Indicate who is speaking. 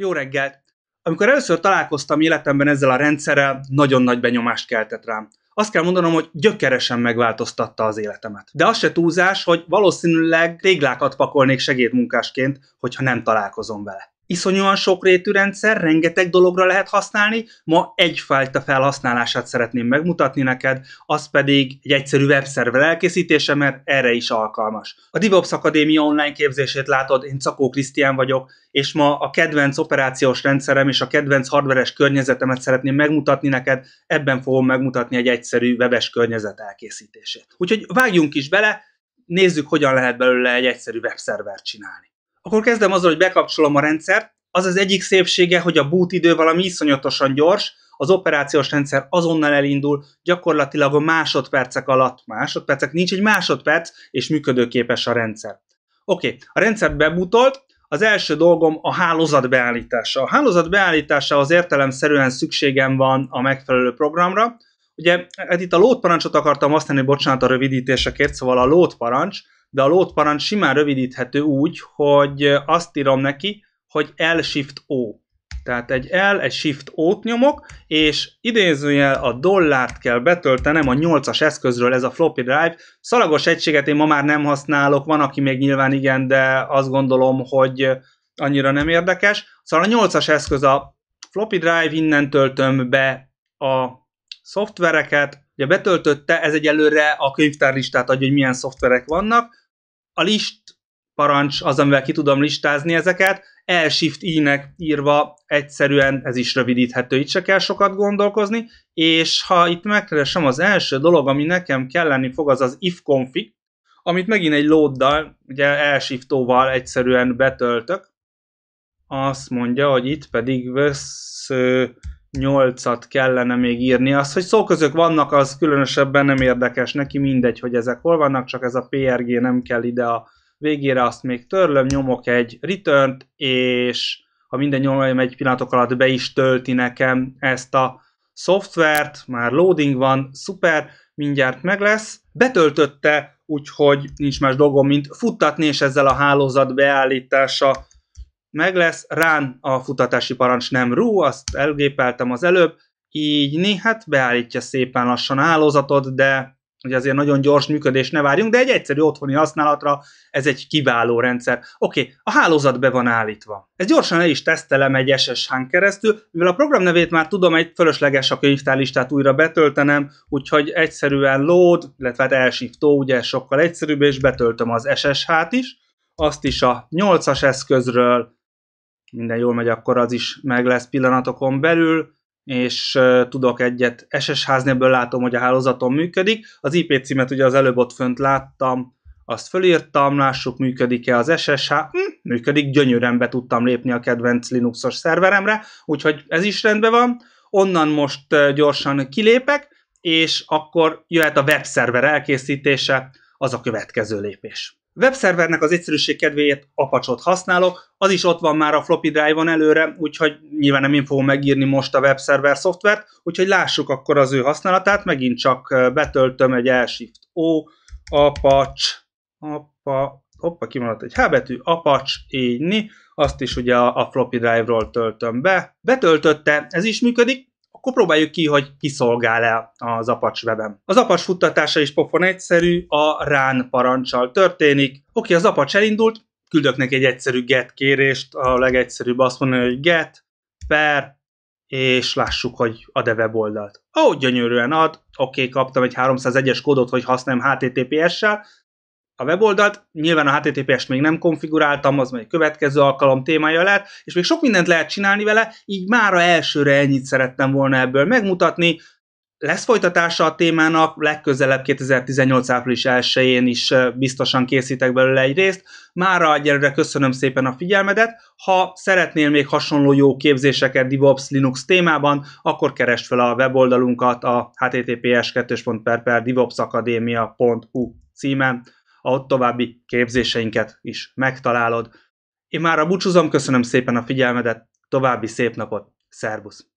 Speaker 1: Jó reggelt! Amikor először találkoztam életemben ezzel a rendszerrel, nagyon nagy benyomást keltett rám. Azt kell mondanom, hogy gyökeresen megváltoztatta az életemet. De az se túlzás, hogy valószínűleg téglákat pakolnék segédmunkásként, hogyha nem találkozom vele iszonyúan sokrétű rendszer, rengeteg dologra lehet használni. Ma egyfajta felhasználását szeretném megmutatni neked, az pedig egy egyszerű webszervel elkészítése, mert erre is alkalmas. A DevOps Akadémia online képzését látod, én Cakó Krisztián vagyok, és ma a kedvenc operációs rendszerem és a kedvenc hardveres környezetemet szeretném megmutatni neked, ebben fogom megmutatni egy egyszerű webes környezet elkészítését. Úgyhogy vágjunk is bele, nézzük, hogyan lehet belőle egy egyszerű webszervert csinálni. Akkor kezdem azzal, hogy bekapcsolom a rendszert. Az az egyik szépsége, hogy a boot idő valami iszonyatosan gyors, az operációs rendszer azonnal elindul, gyakorlatilag a másodpercek alatt, másodpercek, nincs egy másodperc, és működőképes a rendszer. Oké, okay, a rendszer bebutolt, az első dolgom a hálózat beállítása. A hálózat beállítása az értelemszerűen szükségem van a megfelelő programra. Ugye hát itt a load parancsot akartam használni, bocsánat a rövidítésekért, szóval a load parancs, de a lótparancs simán rövidíthető úgy, hogy azt írom neki, hogy L-Shift-O. Tehát egy L, egy Shift-O-t nyomok, és idézőjel a dollárt kell betöltenem a 8-as eszközről, ez a floppy drive. Szalagos egységet én ma már nem használok, van, aki még nyilván igen, de azt gondolom, hogy annyira nem érdekes. Szóval a 8-as eszköz a floppy drive, innen töltöm be a szoftvereket, Ugye betöltötte, ez egyelőre a könyvtárlistát adja, hogy milyen szoftverek vannak. A list parancs az, amivel ki tudom listázni ezeket. L-Shift I-nek írva egyszerűen ez is rövidíthető, itt se kell sokat gondolkozni, és ha itt megkeresem az első dolog, ami nekem kell lenni fog, az az if config, amit megint egy loaddal, ugye l shift O-val egyszerűen betöltök. Azt mondja, hogy itt pedig vesz 8 8-at kellene még írni. Az, hogy szóközök vannak, az különösebben nem érdekes, neki mindegy, hogy ezek hol vannak, csak ez a PRG nem kell ide a végére, azt még törlöm, nyomok egy return és ha minden nyomom egy pillanatok alatt be is tölti nekem ezt a szoftvert, már loading van, szuper, mindjárt meg lesz. Betöltötte, úgyhogy nincs más dolgom, mint futtatni, és ezzel a hálózat beállítása meg lesz, rán a futatási parancs nem rú, azt elgépeltem az előbb, így néhát beállítja szépen lassan a hálózatot, de hogy azért nagyon gyors működés ne várjunk, de egy egyszerű otthoni használatra ez egy kiváló rendszer. Oké, okay, a hálózat be van állítva. Ezt gyorsan el is tesztelem egy ssh keresztül, mivel a program nevét már tudom, egy fölösleges a könyvtárlistát újra betöltenem, úgyhogy egyszerűen load, illetve hát elsiftó, ugye sokkal egyszerűbb, és betöltöm az SSH-t is, azt is a 8-as eszközről, minden jól megy, akkor az is meg lesz pillanatokon belül, és tudok egyet SS háznéből látom, hogy a hálózaton működik. Az IP címet ugye az előbb ott fönt láttam, azt fölírtam, lássuk, működik-e az SSH, hm, működik, gyönyörűen be tudtam lépni a kedvenc Linuxos szerveremre, úgyhogy ez is rendben van. Onnan most gyorsan kilépek, és akkor jöhet a webszerver elkészítése, az a következő lépés. Webszervernek az egyszerűség kedvéért apacsot használok, az is ott van már a floppy drive-on előre, úgyhogy nyilván nem én fogom megírni most a webszerver szoftvert, úgyhogy lássuk akkor az ő használatát, megint csak betöltöm egy Shift O, apacs, apa, hoppa, kimaradt egy H betű, apacs, így, azt is ugye a, a floppy drive-ról töltöm be. Betöltötte, ez is működik, akkor próbáljuk ki, hogy kiszolgál-e az Apache weben. Az Apache futtatása is pofon egyszerű, a rán parancsal történik. Oké, okay, az Apache elindult, küldök neki egy egyszerű get kérést, a legegyszerűbb azt mondani, hogy get, per, és lássuk, hogy ad-e weboldalt. Ó, oh, gyönyörűen ad, oké, okay, kaptam egy 301-es kódot, hogy használjam HTTPS-sel, a weboldalt, nyilván a HTTPS-t még nem konfiguráltam, az majd következő alkalom témája lehet, és még sok mindent lehet csinálni vele, így a elsőre ennyit szerettem volna ebből megmutatni, lesz folytatása a témának, legközelebb 2018. április 1-én is biztosan készítek belőle egy részt. Mára egyelőre köszönöm szépen a figyelmedet. Ha szeretnél még hasonló jó képzéseket DevOps Linux témában, akkor keresd fel a weboldalunkat a https 2 címen. A további képzéseinket is megtalálod. Én már a búcsúzom, köszönöm szépen a figyelmedet, további szép napot, szervusz!